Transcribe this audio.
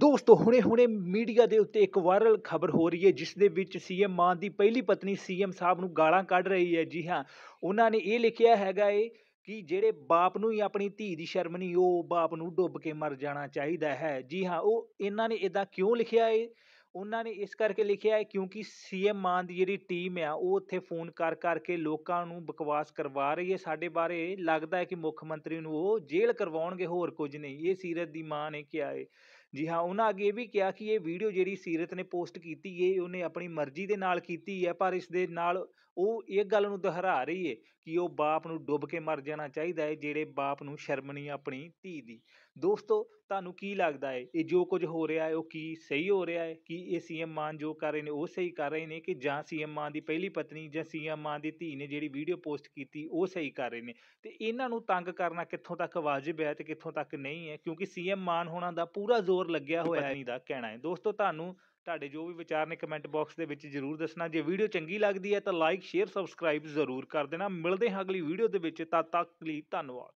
ਦੋਸਤੋ ਹੁਣੇ-ਹੁਣੇ ਮੀਡੀਆ ਦੇ ਉੱਤੇ ਇੱਕ ਵਾਇਰਲ ਖਬਰ ਹੋ ਰਹੀ ਹੈ ਜਿਸ ਦੇ ਵਿੱਚ ਸੀਐਮ ਮਾਨ ਦੀ ਪਹਿਲੀ ਪਤਨੀ ਸੀਐਮ ਸਾਹਿਬ ਨੂੰ ਗਾਲਾਂ ਕੱਢ ਰਹੀ ਹੈ ਜੀ ਹਾਂ ਉਹਨਾਂ ਨੇ ਇਹ ਲਿਖਿਆ ਹੈਗਾ ਏ ਕਿ ਜਿਹੜੇ ਬਾਪ ਨੂੰ ਹੀ ਆਪਣੀ ਧੀ ਦੀ ਸ਼ਰਮ ਨਹੀਂ ਉਹ ਬਾਪ ਨੂੰ ਡੁੱਬ ਕੇ ਮਰ ਜਾਣਾ ਚਾਹੀਦਾ ਹੈ ਜੀ ਹਾਂ ਉਹ ਇਹਨਾਂ ਨੇ ਇਦਾਂ ਕਿਉਂ ਲਿਖਿਆ ਏ ਉਹਨਾਂ ਨੇ ਇਸ ਕਰਕੇ ਲਿਖਿਆ ਹੈ ਕਿਉਂਕਿ ਸੀਐਮ ਮਾਨ ਦੀ ਜਿਹੜੀ ਟੀਮ ਆ ਉਹ ਉੱਥੇ ਫੋਨ ਕਰ ਕਰਕੇ ਲੋਕਾਂ ਨੂੰ ਬਕਵਾਸ ਕਰਵਾ ਰਹੀ ਹੈ ਸਾਡੇ ਬਾਰੇ ਲੱਗਦਾ ਹੈ ਕਿ ਮੁੱਖ ਮੰਤਰੀ ਨੂੰ ਉਹ ਜੇਲ੍ਹ ਕਰਵਾਉਣਗੇ ਹੋਰ ਕੁਝ ਨਹੀਂ ਇਹ ਸੀਰਤ ਦੀ ਮਾਂ ਨੇ ਕਿਹਾ ਹੈ ਜੀ ਹਾਂ ਉਹਨਾਂ ਅੱਗੇ ਇਹ ਵੀ ਕਿਹਾ ਕਿ ਇਹ ਵੀਡੀਓ ਜਿਹੜੀ ਸੀਰਤ ਨੇ ਪੋਸਟ ਕੀਤੀ ਏ ਉਹਨੇ ਆਪਣੀ ਮਰਜ਼ੀ ਦੇ ਨਾਲ ਕੀਤੀ ਹੈ ਪਰ ਇਸ ਦੇ ਨਾਲ ਉਹ ਇਹ ਗੱਲ ਨੂੰ ਦੁਹਰਾ ਰਹੀ ਏ ਕਿ ਉਹ ਬਾਪ ਨੂੰ ਡੁੱਬ ਕੇ ਮਰ ਜਾਣਾ ਚਾਹੀਦਾ ਹੈ ਜਿਹੜੇ ਬਾਪ ਨੂੰ ਸ਼ਰਮ ਨਹੀਂ ਆਪਣੀ ਧੀ ਦੀ ਦੋਸਤੋ ਤੁਹਾਨੂੰ ਕੀ ਲੱਗਦਾ ਹੈ ਇਹ ਜੋ ਕੁਝ ਹੋ ਰਿਹਾ ਹੈ ਉਹ ਕੀ ਸਹੀ ਹੋ ਰਿਹਾ ਹੈ ਕਿ ਇਹ ਸੀਐਮ ਮਾਨ ਜੋ ਕਰ ਰਹੇ ਨੇ ਉਹ ਸਹੀ ਕਰ ਰਹੇ ਨੇ ਕਿ ਜਾਂ ਸੀਐਮ ਮਾਨ ਦੀ ਪਹਿਲੀ ਪਤਨੀ ਜਾਂ ਸੀਐਮ ਮਾਨ ਦੀ ਧੀ ਨੇ ਜਿਹੜੀ ਵੀਡੀਓ ਪੋਸਟ ਕੀਤੀ ਉਹ ਸਹੀ ਕਰ ਰਹੇ ਨੇ ਤੇ ਇਹਨਾਂ ਨੂੰ ਤੰਗ ਕਰਨਾ ਕਿੱਥੋਂ ਤੱਕ ਵਾਜਿਬ ਹੈ ਤੇ ਕਿੱਥੋਂ ਤੱਕ ਨਹੀਂ ਹੈ ਕਿਉਂਕਿ ਸੀਐਮ ਮਾਨ ਹੋਣਾ ਦਾ ਪੂਰਾ ਜ਼ੋਰ ਜ਼ੋਰ ਲੱਗਿਆ ਹੋਇਆ ਨਹੀਂ ਦਾ ਕਹਿਣਾ ਹੈ ਦੋਸਤੋ ਤੁਹਾਨੂੰ ਤੁਹਾਡੇ ਜੋ ਵੀ ਵਿਚਾਰ ਨੇ ਕਮੈਂਟ ਬਾਕਸ ਦੇ ਵਿੱਚ ਜ਼ਰੂਰ ਦੱਸਣਾ ਜੇ ਵੀਡੀਓ ਚੰਗੀ ਲੱਗਦੀ ਹੈ ਤਾਂ ਲਾਈਕ ਸ਼ੇਅਰ ਸਬਸਕ੍ਰਾਈਬ ਜ਼ਰੂਰ ਕਰ ਦੇਣਾ ਮਿਲਦੇ ਹਾਂ ਅਗਲੀ ਵੀਡੀਓ ਦੇ ਵਿੱਚ ਤਦ ਤੱਕ ਲਈ ਧੰਨਵਾਦ